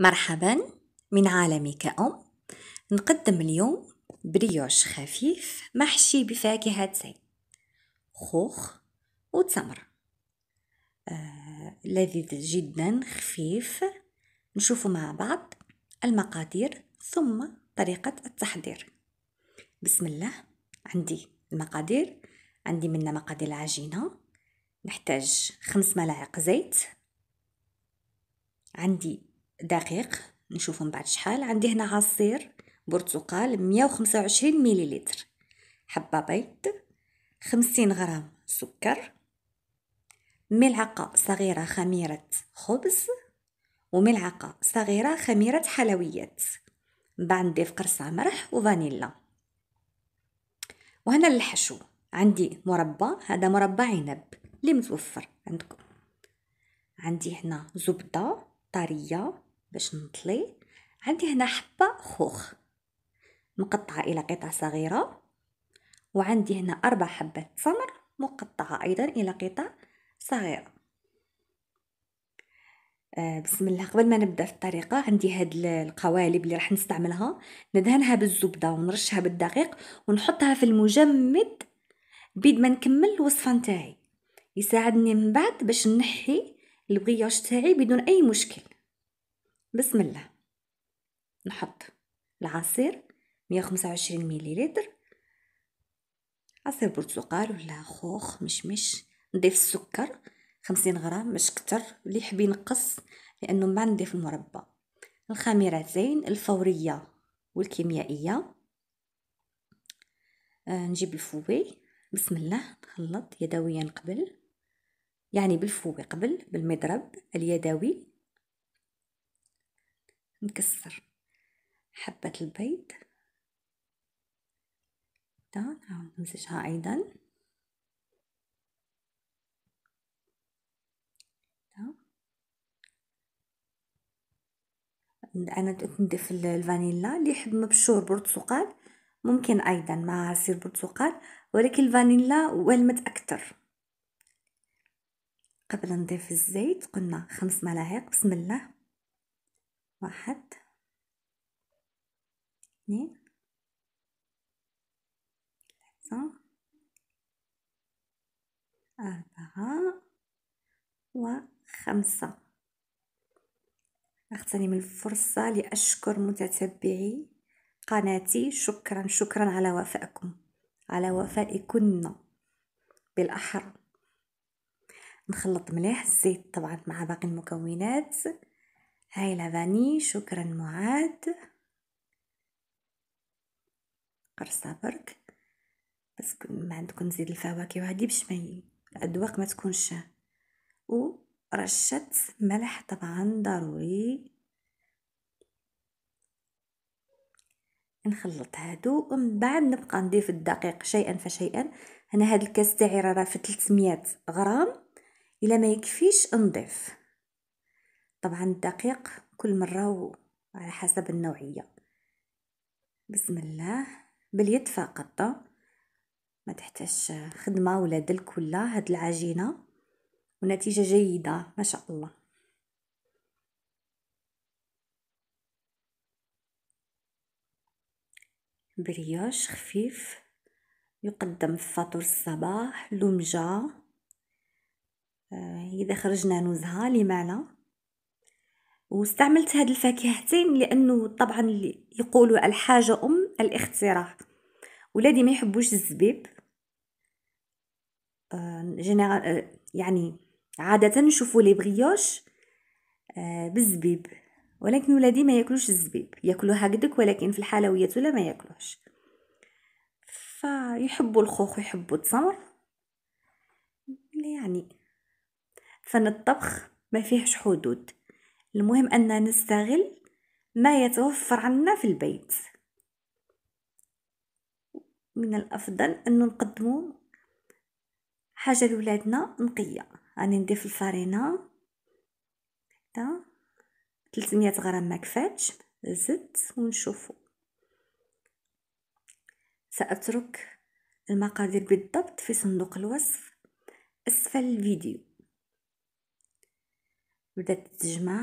مرحبا من عالمي كأم نقدم اليوم بريوش خفيف محشي بفاكهتين خوخ وتمر آه، لذيذ جدا خفيف نشوف مع بعض المقادير ثم طريقة التحضير بسم الله عندي المقادير عندي منا مقادير العجينة نحتاج خمس ملاعق زيت عندي دقيق نشوفو من بعد شحال عندي هنا عصير برتقال 125 مليلتر حبة بيض 50 غرام سكر ملعقة صغيرة خميرة خبز وملعقة صغيرة خميرة حلويات بعد نضيف قرصة مرح وفانيلا وهنا للحشو عندي مربى هذا مربى عنب اللي متوفر عندكم عندي هنا زبدة طرية باش نطلي عندي هنا حبة خوخ مقطعة إلى قطع صغيرة وعندي هنا أربع حبات تمر مقطعة أيضا إلى قطع صغيرة آه بسم الله قبل ما نبدا في الطريقه عندي هاد القوالب اللي راح نستعملها ندهنها بالزبده ونرشها بالدقيق ونحطها في المجمد بيد ما نكمل الوصفه نتاعي يساعدني من بعد باش نحي البغياش تاعي بدون اي مشكل بسم الله نحط العصير 125 مليلتر عصير برتقال ولا خوخ مشمش نضيف السكر 50 غرام مش كتر اللي يحب ينقص لانه ما نضيف المربى الخميرتين الفوريه والكيميائيه آه نجيب الفوي بسم الله نخلط يدويا قبل يعني بالفوي قبل بالمضرب اليدوي نكسر حبة البيض نعاود نمزجها أيضا انا ندير الفانيلا اللي يحب مبشور برتقال ممكن ايضا مع عصير برتقال ولكن الفانيلا والمت اكثر قبل نضيف الزيت قلنا خمس ملاعق بسم الله واحد اثنين ثلاثة أربعة وخمسة أغتنم الفرصة لأشكر متتبعي قناتي شكرا شكرا على وفائكم على وفائكن بالأحرى نخلط مليح الزيت طبعا مع باقي المكونات هاي لافاني شكرا معاد قرصة برك بس ما عندكم نزيد الفواكه وهادي باش ما الأذواق ما تكونش ورشة ملح طبعا ضروري نخلط هادو ومن بعد نبقى نضيف الدقيق شيئا فشيئا انا هاد الكاس تاعي راه 300 غرام الا ما يكفيش نضيف طبعا الدقيق كل مرة وعلى حسب النوعية بسم الله باليد فقط ما تحتاج خدمة ولا دلك ولا هاد العجينة ونتيجة جيدة ما شاء الله برياش خفيف يقدم في فطور الصباح لمجة آه، إذا خرجنا نوزها لمعنى واستعملت هاد الفاكهتين لانه طبعا اللي يقولوا الحاجه ام الاختراع ولادي ما يحبوش الزبيب آه, آه، يعني عاده نشوفوا لي بغيوش آه بالزبيب ولكن ولادي ما ياكلوش الزبيب ياكلوا هكدك ولكن في الحلويات ولا ما ياكلوش فيحبوا الخوخ ويحبوا التمر يعني فن الطبخ ما فيهش حدود المهم أننا نستغل ما يتوفر عنا في البيت من الأفضل أن نقدمو حاجة لولادنا نقية راني نضيف الفرينة تا 300 غرام مكفاتش كفاتش زدت ونشوفو سأترك المقادير بالضبط في صندوق الوصف أسفل الفيديو بدات تتجمع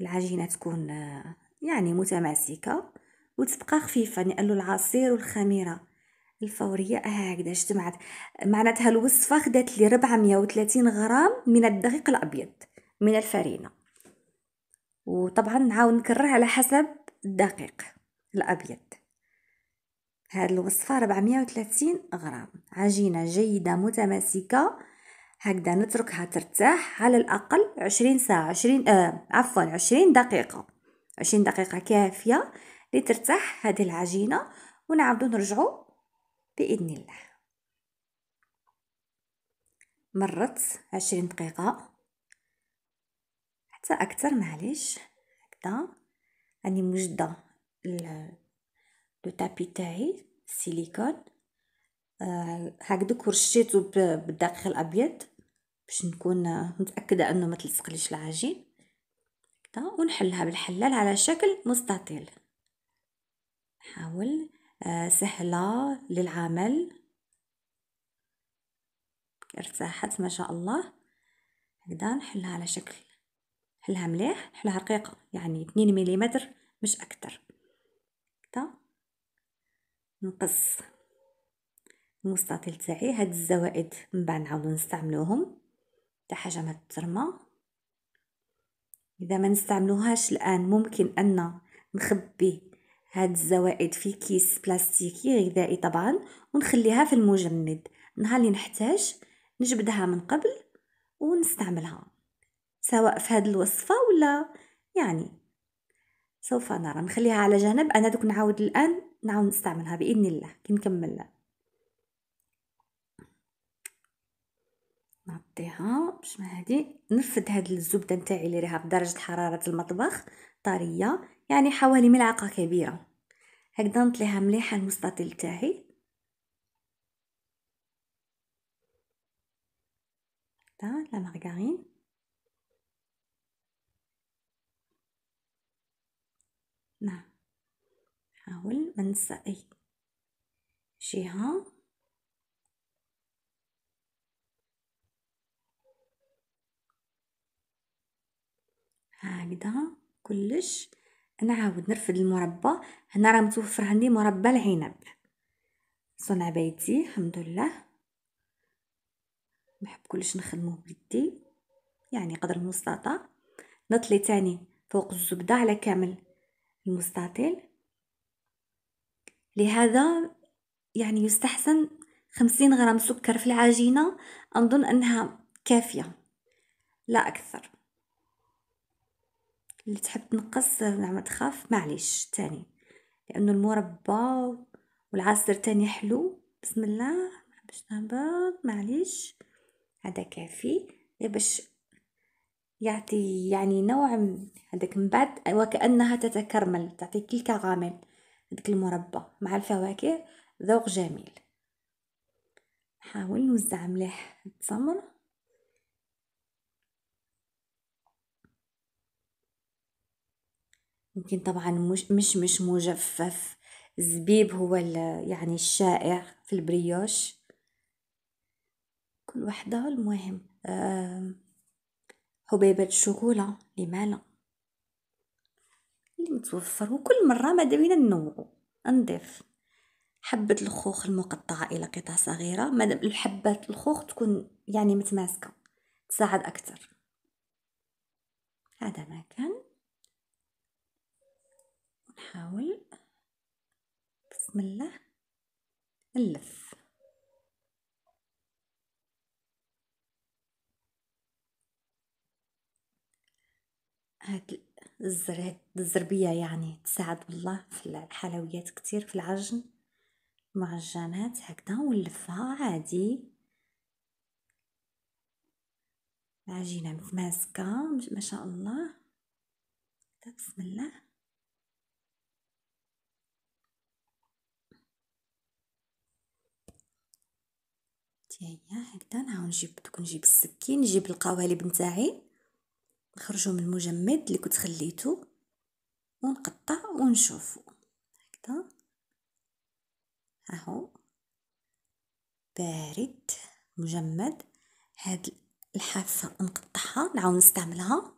العجينه تكون يعني متماسكه وتبقى خفيفه نقلو العصير والخميره الفوريه آه، هكذا اجتمعت معناتها الوصفه خدات لي 430 غرام من الدقيق الابيض من الفرينه وطبعا نعاود نكرر على حسب الدقيق الابيض هاد الوصفه 430 غرام عجينه جيده متماسكه هكذا نتركها ترتاح على الأقل عشرين ساعة عشرين آه عفوا عشرين دقيقة عشرين دقيقة كافية لترتاح هذه العجينة ونعاودو نرجعو بإذن الله مرت عشرين دقيقة حتى أكثر معليش هكذا راني مجدة لو تابي تاعي السيليكون آه، هكذا كرشيتو بالدقيق الابيض باش نكون متأكدة أنه ما تلصقليش العجين هكذا ونحلها بالحلال على شكل مستطيل نحاول آه، سهلة للعمل ارتاحت ما شاء الله هكذا نحلها على شكل نحلها مليح نحلها رقيقة يعني 2 ملم مش أكتر هكذا نقص المستطيل تاعي هاد الزوائد من بعد نعاودو نستعملوهم حتى حاجه ما تترمى اذا ما نستعملوهاش الان ممكن ان نخبي هاد الزوائد في كيس بلاستيكي غذائي طبعا ونخليها في المجمد نهار اللي نحتاج نجبدها من قبل ونستعملها سواء في هاد الوصفه ولا يعني سوف نرى نخليها على جنب انا دوك نعاود الان نعاود نستعملها باذن الله كي نكمل نعطيها باش ما هادي نرفد هاد الزبده نتاعي اللي راها بدرجه حراره المطبخ طريه يعني حوالي ملعقه كبيره هكذا نطليها مليحه المستطيل تاعي لا مارغارين نعم حاول ما ننسى اي جهه هكذا كلش نعاود نرفد المربى هنا راه متوفر عندي مربى العنب صنع بيتي الحمد لله نحب كلش نخدمه بيدي يعني قدر المستطاع نطلي تاني فوق الزبدة على كامل المستطيل لهذا يعني يستحسن خمسين غرام سكر في العجينة انظن أنها كافية لا أكثر اللي تحب تنقص زعما تخاف معليش تاني لانه المربى والعصر تاني حلو بسم الله باش نهبط معليش هذا كافي إيه باش يعطي يعني نوع هذاك من بعد وكانها تتكرمل تعطي كيكه كغامل هذيك المربى مع الفواكه ذوق جميل نحاول نوزع مليح التمر يمكن طبعا مش مش, مش مجفف الزبيب هو يعني الشائع في البريوش كل وحدة المهم أه حبيبات الشوكولا لما لا اللي متوفر وكل مرة ما بينا ننوعو نضيف حبة الخوخ المقطعة إلى قطع صغيرة مادام الحبات الخوخ تكون يعني متماسكة تساعد أكثر هذا ما كان نحاول بسم الله نلف هاد الزر هاد الزربيه يعني تساعد والله في الحلويات كتير في العجن معجنات هكذا ونلفها عادي العجينه متماسكه ما شاء الله بسم الله هي هكذا نعاود نجيب دوك نجيب السكين نجيب القوالب نتاعي نخرجو من المجمد اللي كنت خليته ونقطع ونشوفو هكذا هاهو بارد مجمد هاد الحافه نقطعها نعاود نستعملها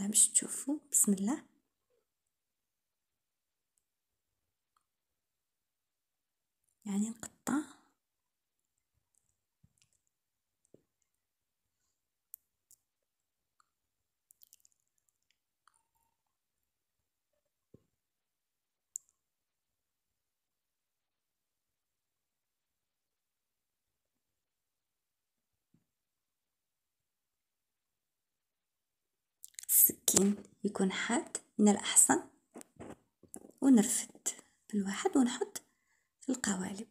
باش تشوفوا بسم الله يعني نقطع السكين يكون حاد من الأحسن ونرفد بالواحد ونحط في القوالب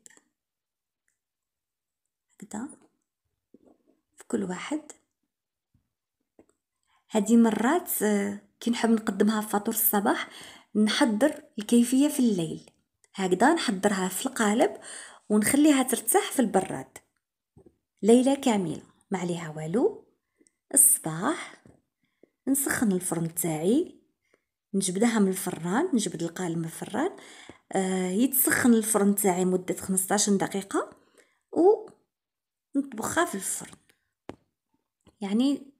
هكذا في كل واحد هذه مرات آه، كي نحب نقدمها في فطور الصباح نحضر الكيفيه في الليل هكذا نحضرها في القالب ونخليها ترتاح في البراد ليله كامله ما عليها والو الصباح نسخن الفرن تاعي نجبدها من الفران نجبد القالب من الفران آه، يتسخن الفرن تاعي مده 15 دقيقه و نطبخها في الفرن يعني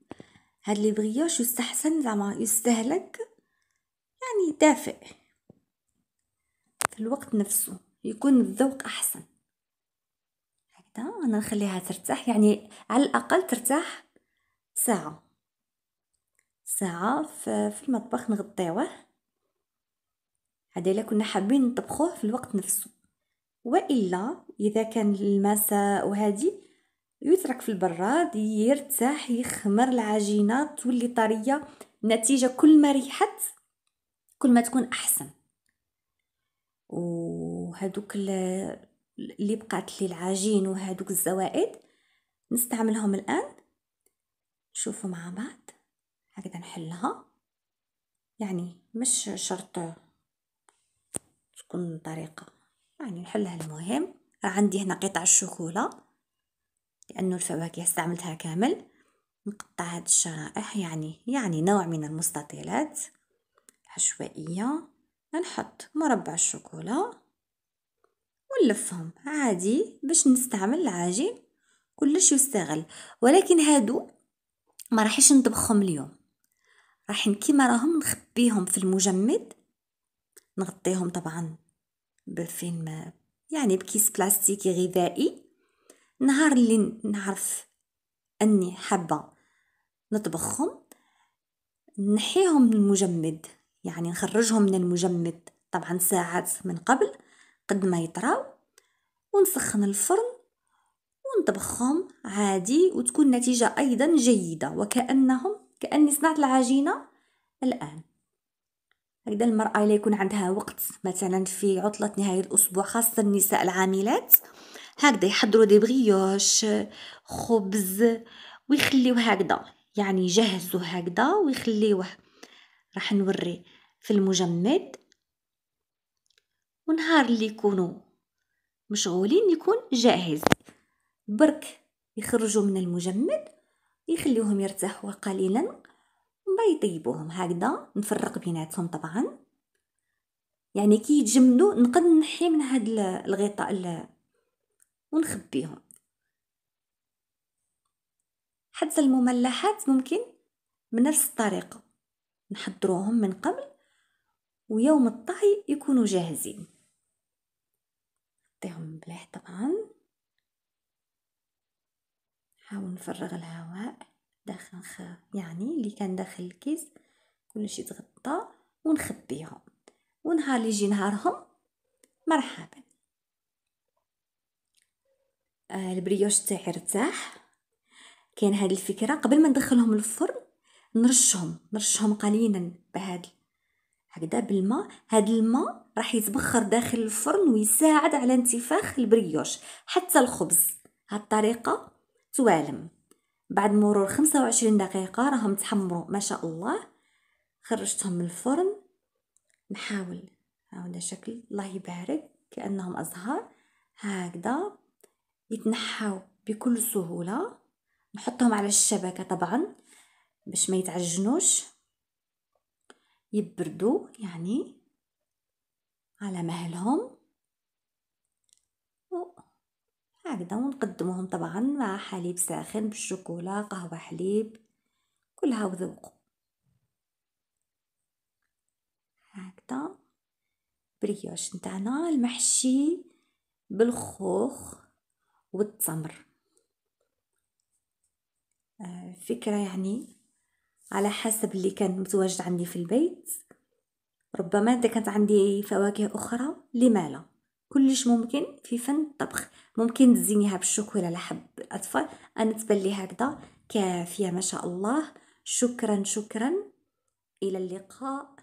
هاد لي بغيوش يستحسن زعما يستهلك يعني دافئ في الوقت نفسه يكون الذوق احسن هكذا انا نخليها ترتاح يعني على الاقل ترتاح ساعه ساعه في المطبخ نغطيوه هذا إلا كنا حابين نطبخوه في الوقت نفسه وإلا إذا كان المساء وهذه يترك في البراد يرتاح يخمر العجينة تولي طرية نتيجه كل ما ريحت كل ما تكون أحسن وهذوك اللي بقات لي العجين وهذوك الزوائد نستعملهم الآن شوفوا مع بعض هكذا نحلها يعني مش شرط تكون الطريقة يعني نحلها المهم راه عندي هنا قطع الشوكولا لأنه الفواكه استعملتها كامل نقطع هاد الشرائح يعني يعني نوع من المستطيلات عشوائية نحط مربع الشوكولا ونلفهم عادي باش نستعمل العجين كلش يستغل ولكن هادو ما راحش نطبخهم اليوم راح كيما راهم نخبيهم في المجمد نغطيهم طبعا ما يعني بكيس بلاستيكي غذائي نهار اللي نعرف اني حابه نطبخهم نحيهم من المجمد يعني نخرجهم من المجمد طبعا ساعات من قبل قد ما يطراو ونسخن الفرن ونطبخهم عادي وتكون نتيجة أيضا جيدة وكأنهم كأني صنعت العجينة الآن هكذا المرأة إلا يكون عندها وقت مثلا في عطلة نهاية الأسبوع خاصة النساء العاملات هكذا يحضروا دي بغيوش خبز ويخليوه هكذا يعني يجهزوه هكذا ويخليوه راح نوري في المجمد ونهار اللي يكونوا مشغولين يكون جاهز برك يخرجوا من المجمد يخليوهم يرتاحوا قليلا الله يطيبوهم هكذا نفرق بيناتهم طبعا يعني كي يتجمدوا نقد نحي من هاد الغطاء ونخبيهم حتى المملحات ممكن بنفس الطريقه نحضروهم من قبل ويوم الطهي يكونوا جاهزين نعطيهم مليح طبعا نحاول نفرغ الهواء داخل خ... يعني اللي كان داخل الكيس كلشي تغطى ونخبيهم ونهار اللي يجي نهارهم مرحبا آه البريوش تاعي ارتاح كاين هاد الفكره قبل ما ندخلهم الفرن نرشهم نرشهم قليلا بهاد هكذا بالماء هاد الماء راح يتبخر داخل الفرن ويساعد على انتفاخ البريوش حتى الخبز هاد الطريقه توالم بعد مرور خمسة دقيقة راهم تحمروا ما شاء الله خرجتهم من الفرن نحاول هذا شكل الله يبارك كأنهم أزهار هكذا يتنحاو بكل سهولة نحطهم على الشبكة طبعا باش ما يتعجنوش يبردوا يعني على مهلهم هكذا ونقدموهم طبعا مع حليب ساخن بالشوكولا قهوة حليب كلها وذوقوا هكذا بريوش نتاعنا المحشي بالخوخ والتمر آه، فكرة يعني على حسب اللي كان متواجد عندي في البيت ربما إذا كانت عندي فواكه أخرى لما لا كلش ممكن في فن الطبخ ممكن تزينيها بالشوكولا لحب الاطفال انا تبلي هكذا كافيه ما شاء الله شكرا شكرا الى اللقاء